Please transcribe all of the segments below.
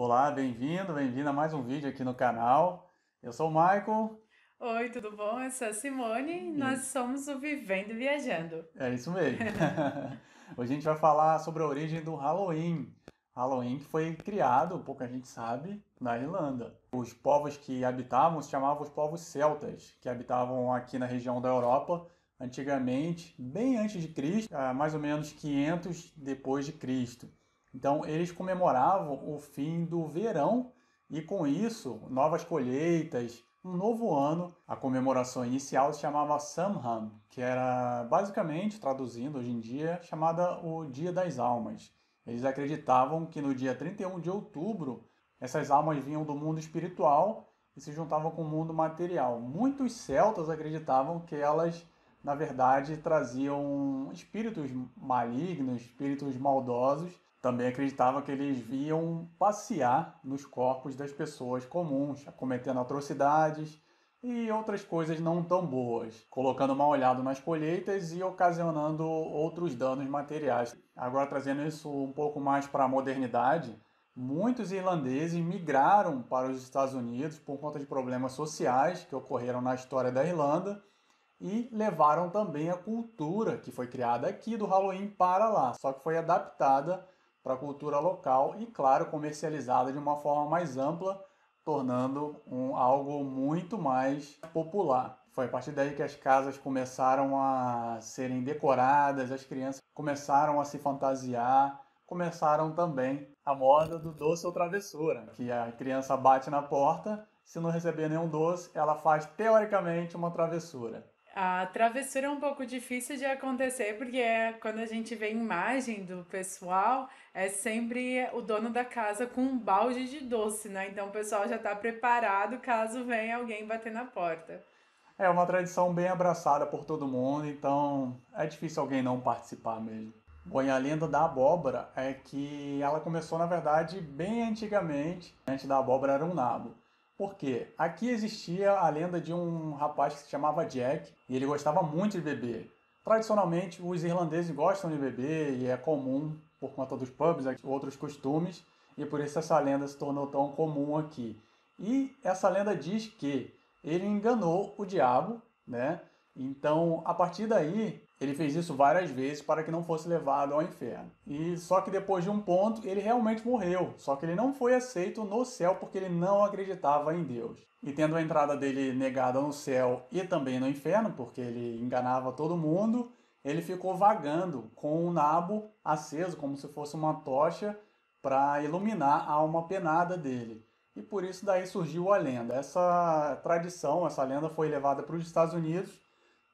Olá, bem-vindo, bem-vinda a mais um vídeo aqui no canal. Eu sou o Michael. Oi, tudo bom? Eu sou a Simone e nós somos o Vivendo e Viajando. É isso mesmo. Hoje a gente vai falar sobre a origem do Halloween. Halloween que foi criado, pouca gente sabe, na Irlanda. Os povos que habitavam se chamavam os povos celtas, que habitavam aqui na região da Europa antigamente, bem antes de Cristo, mais ou menos 500 depois de Cristo. Então, eles comemoravam o fim do verão e, com isso, novas colheitas, um novo ano. A comemoração inicial se chamava Samham, que era basicamente, traduzindo hoje em dia, chamada o Dia das Almas. Eles acreditavam que no dia 31 de outubro essas almas vinham do mundo espiritual e se juntavam com o mundo material. Muitos celtas acreditavam que elas, na verdade, traziam espíritos malignos, espíritos maldosos também acreditava que eles viam passear nos corpos das pessoas comuns, cometendo atrocidades e outras coisas não tão boas, colocando mal olhado nas colheitas e ocasionando outros danos materiais. Agora trazendo isso um pouco mais para a modernidade, muitos irlandeses migraram para os Estados Unidos por conta de problemas sociais que ocorreram na história da Irlanda e levaram também a cultura que foi criada aqui do Halloween para lá, só que foi adaptada para a cultura local e, claro, comercializada de uma forma mais ampla, tornando um, algo muito mais popular. Foi a partir daí que as casas começaram a serem decoradas, as crianças começaram a se fantasiar, começaram também a moda do doce ou travessura, que a criança bate na porta, se não receber nenhum doce, ela faz teoricamente uma travessura. A travessura é um pouco difícil de acontecer, porque é, quando a gente vê a imagem do pessoal, é sempre o dono da casa com um balde de doce, né? Então o pessoal já está preparado caso venha alguém bater na porta. É uma tradição bem abraçada por todo mundo, então é difícil alguém não participar mesmo. Bom, e a lenda da abóbora é que ela começou, na verdade, bem antigamente. Antes da abóbora era um nabo. Porque aqui existia a lenda de um rapaz que se chamava Jack e ele gostava muito de beber. Tradicionalmente, os irlandeses gostam de beber e é comum por conta dos pubs e né, outros costumes, e por isso essa lenda se tornou tão comum aqui. E essa lenda diz que ele enganou o diabo, né? Então, a partir daí, ele fez isso várias vezes para que não fosse levado ao inferno. E só que depois de um ponto, ele realmente morreu, só que ele não foi aceito no céu porque ele não acreditava em Deus. E tendo a entrada dele negada no céu e também no inferno, porque ele enganava todo mundo, ele ficou vagando com o nabo aceso como se fosse uma tocha para iluminar a alma penada dele. E por isso daí surgiu a lenda. Essa tradição, essa lenda foi levada para os Estados Unidos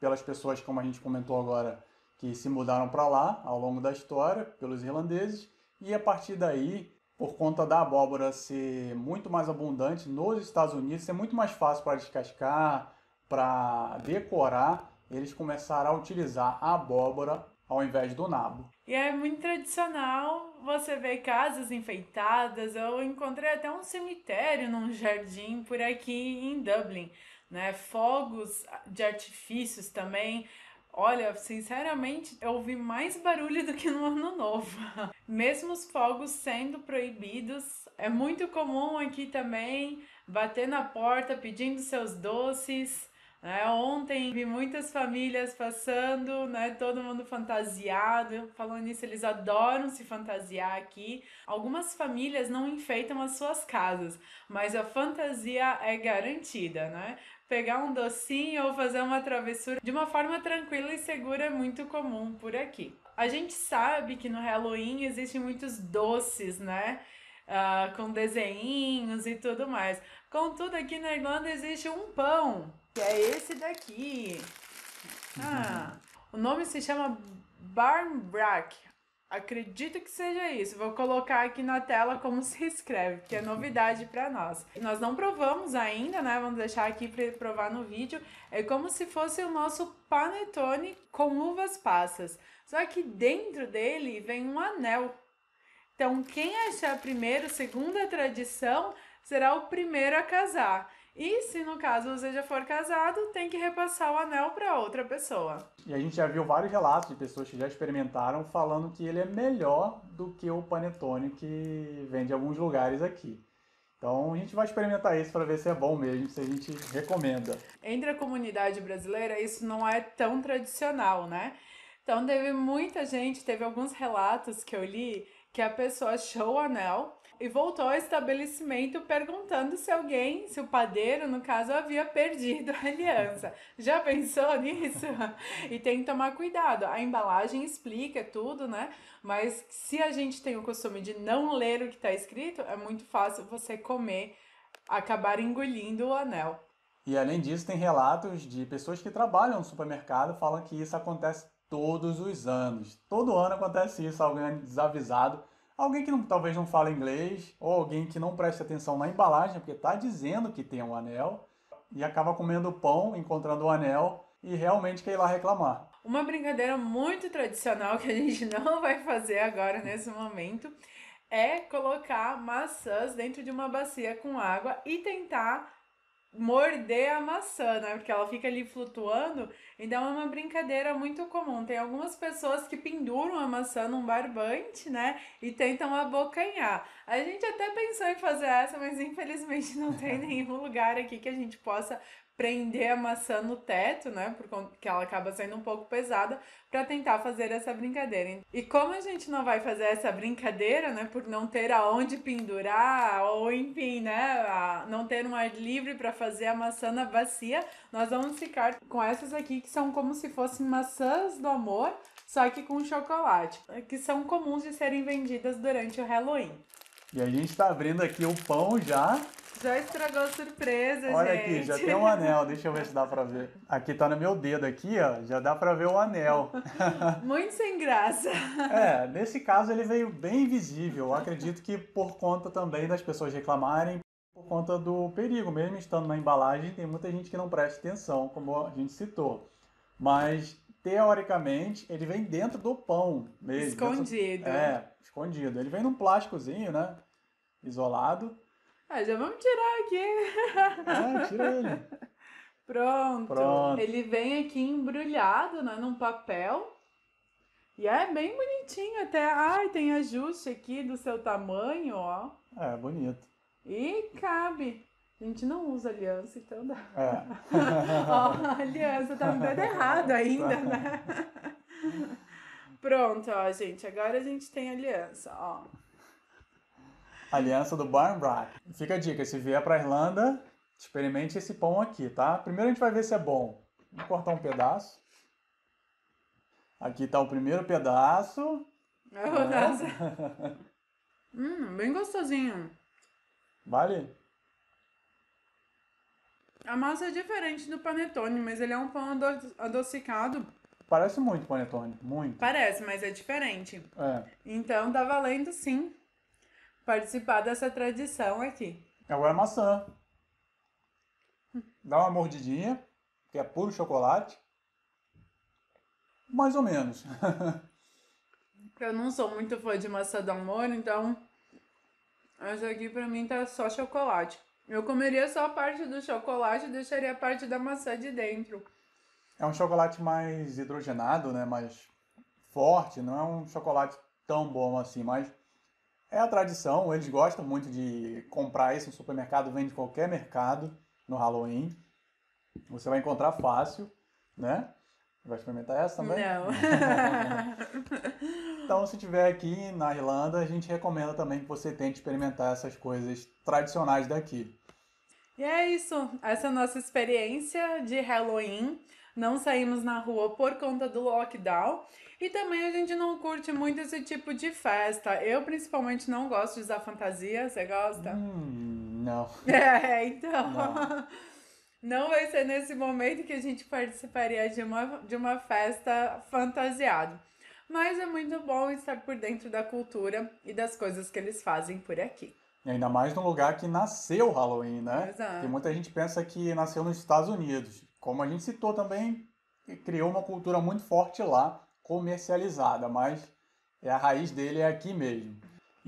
pelas pessoas, como a gente comentou agora, que se mudaram para lá ao longo da história, pelos irlandeses, e a partir daí, por conta da abóbora ser muito mais abundante nos Estados Unidos, ser muito mais fácil para descascar, para decorar, eles começaram a utilizar a abóbora ao invés do nabo. E é muito tradicional você ver casas enfeitadas. Eu encontrei até um cemitério num jardim por aqui em Dublin né? Fogos ah, de artifícios também. Olha, sinceramente, eu ouvi mais barulho do que no ano novo. Mesmo os fogos sendo proibidos, é muito comum aqui também bater na porta pedindo seus doces. Né? Ontem vi muitas famílias passando, né? todo mundo fantasiado. Falando nisso, eles adoram se fantasiar aqui. Algumas famílias não enfeitam as suas casas, mas a fantasia é garantida. Né? pegar um docinho ou fazer uma travessura de uma forma tranquila e segura é muito comum por aqui. A gente sabe que no Halloween existem muitos doces, né? Uh, com desenhinhos e tudo mais. Contudo, aqui na Irlanda existe um pão, que é esse daqui. Ah, uhum. o nome se chama Barnbrack. Acredito que seja isso. Vou colocar aqui na tela como se escreve, porque é novidade para nós. Nós não provamos ainda, né? Vamos deixar aqui para provar no vídeo. É como se fosse o nosso panetone com uvas passas. Só que dentro dele vem um anel. Então, quem achar primeiro, segundo a tradição, será o primeiro a casar. E se no caso você já for casado, tem que repassar o anel para outra pessoa. E a gente já viu vários relatos de pessoas que já experimentaram falando que ele é melhor do que o panetone que vende em alguns lugares aqui. Então a gente vai experimentar isso para ver se é bom mesmo, se a gente recomenda. Entre a comunidade brasileira, isso não é tão tradicional, né? Então teve muita gente, teve alguns relatos que eu li que a pessoa achou o anel, e voltou ao estabelecimento perguntando se alguém, se o padeiro, no caso, havia perdido a aliança. Já pensou nisso? E tem que tomar cuidado. A embalagem explica tudo, né? Mas se a gente tem o costume de não ler o que está escrito, é muito fácil você comer, acabar engolindo o anel. E além disso, tem relatos de pessoas que trabalham no supermercado falam que isso acontece todos os anos. Todo ano acontece isso, alguém é desavisado Alguém que não, talvez não fala inglês, ou alguém que não preste atenção na embalagem, porque está dizendo que tem um anel, e acaba comendo pão, encontrando o um anel, e realmente quer ir lá reclamar. Uma brincadeira muito tradicional que a gente não vai fazer agora nesse momento é colocar maçãs dentro de uma bacia com água e tentar morder a maçã, né? Porque ela fica ali flutuando então é uma brincadeira muito comum. Tem algumas pessoas que penduram a maçã num barbante, né? E tentam abocanhar. A gente até pensou em fazer essa, mas infelizmente não tem nenhum lugar aqui que a gente possa prender a maçã no teto, né? Porque ela acaba sendo um pouco pesada para tentar fazer essa brincadeira. E como a gente não vai fazer essa brincadeira, né? Por não ter aonde pendurar ou enfim, né? não ter um ar livre para fazer a maçã na bacia, nós vamos ficar com essas aqui que são como se fossem maçãs do amor, só que com chocolate, que são comuns de serem vendidas durante o Halloween. E a gente está abrindo aqui o pão já. Já estragou a surpresa, Olha gente. aqui, já tem um anel. Deixa eu ver se dá pra ver. Aqui tá no meu dedo aqui, ó. Já dá pra ver o anel. Muito sem graça. É, nesse caso ele veio bem visível. Eu acredito que por conta também das pessoas reclamarem, por conta do perigo. Mesmo estando na embalagem, tem muita gente que não presta atenção, como a gente citou. Mas, teoricamente, ele vem dentro do pão mesmo. Escondido. Dentro, é, escondido. Ele vem num plásticozinho, né? Isolado. Ah, já vamos tirar aqui. É, tira ele. Pronto. Pronto. Ele vem aqui embrulhado, né, num papel. E é bem bonitinho até. Ai, tem ajuste aqui do seu tamanho, ó. É, bonito. E cabe. A gente não usa aliança, então dá. É. ó, aliança tá me dando errado ainda, né? Pronto, ó, gente. Agora a gente tem aliança, ó. Aliança do Barnbrack. Fica a dica, se vier pra Irlanda, experimente esse pão aqui, tá? Primeiro a gente vai ver se é bom. Vamos cortar um pedaço. Aqui tá o primeiro pedaço. Oh, é. hum, bem gostosinho. Vale? A massa é diferente do panetone, mas ele é um pão ado- adocicado. Parece muito panetone, muito. Parece, mas é diferente. É. Então tá valendo sim participar dessa tradição aqui. Agora é maçã. Dá uma mordidinha, que é puro chocolate. Mais ou menos. Eu não sou muito fã de maçã do amor, então essa aqui pra mim tá só chocolate. Eu comeria só a parte do chocolate e deixaria a parte da maçã de dentro. É um chocolate mais hidrogenado, né? Mais forte, não é um chocolate tão bom assim, mas é a tradição, eles gostam muito de comprar isso no supermercado, vende qualquer mercado no Halloween. Você vai encontrar fácil, né? Vai experimentar essa também? Não. então, se tiver aqui na Irlanda, a gente recomenda também que você tente experimentar essas coisas tradicionais daqui. E é isso. Essa é a nossa experiência de Halloween. Não saímos na rua por conta do lockdown. E também a gente não curte muito esse tipo de festa. Eu, principalmente, não gosto de usar fantasia. Você gosta? Hum, não. É, então. Não. Não vai ser nesse momento que a gente participaria de uma, de uma festa fantasiada, Mas é muito bom estar por dentro da cultura e das coisas que eles fazem por aqui. E ainda mais no lugar que nasceu o Halloween, né? Exato. E muita gente pensa que nasceu nos Estados Unidos. Como a gente citou também, criou uma cultura muito forte lá, comercializada, mas é a raiz dele é aqui mesmo.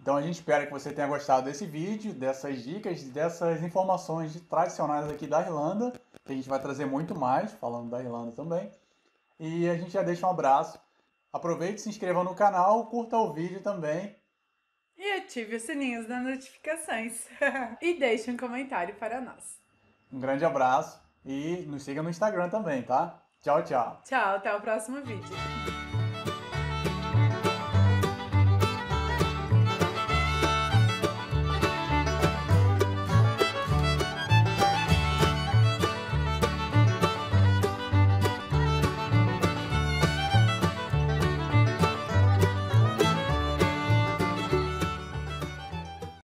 Então a gente espera que você tenha gostado desse vídeo, dessas dicas, dessas informações tradicionais aqui da Irlanda. A gente vai trazer muito mais, falando da Irlanda também. E a gente já deixa um abraço. Aproveite, se inscreva no canal, curta o vídeo também. E ative os sininhos das notificações. e deixe um comentário para nós. Um grande abraço e nos siga no Instagram também, tá? Tchau, tchau. Tchau, até o próximo vídeo.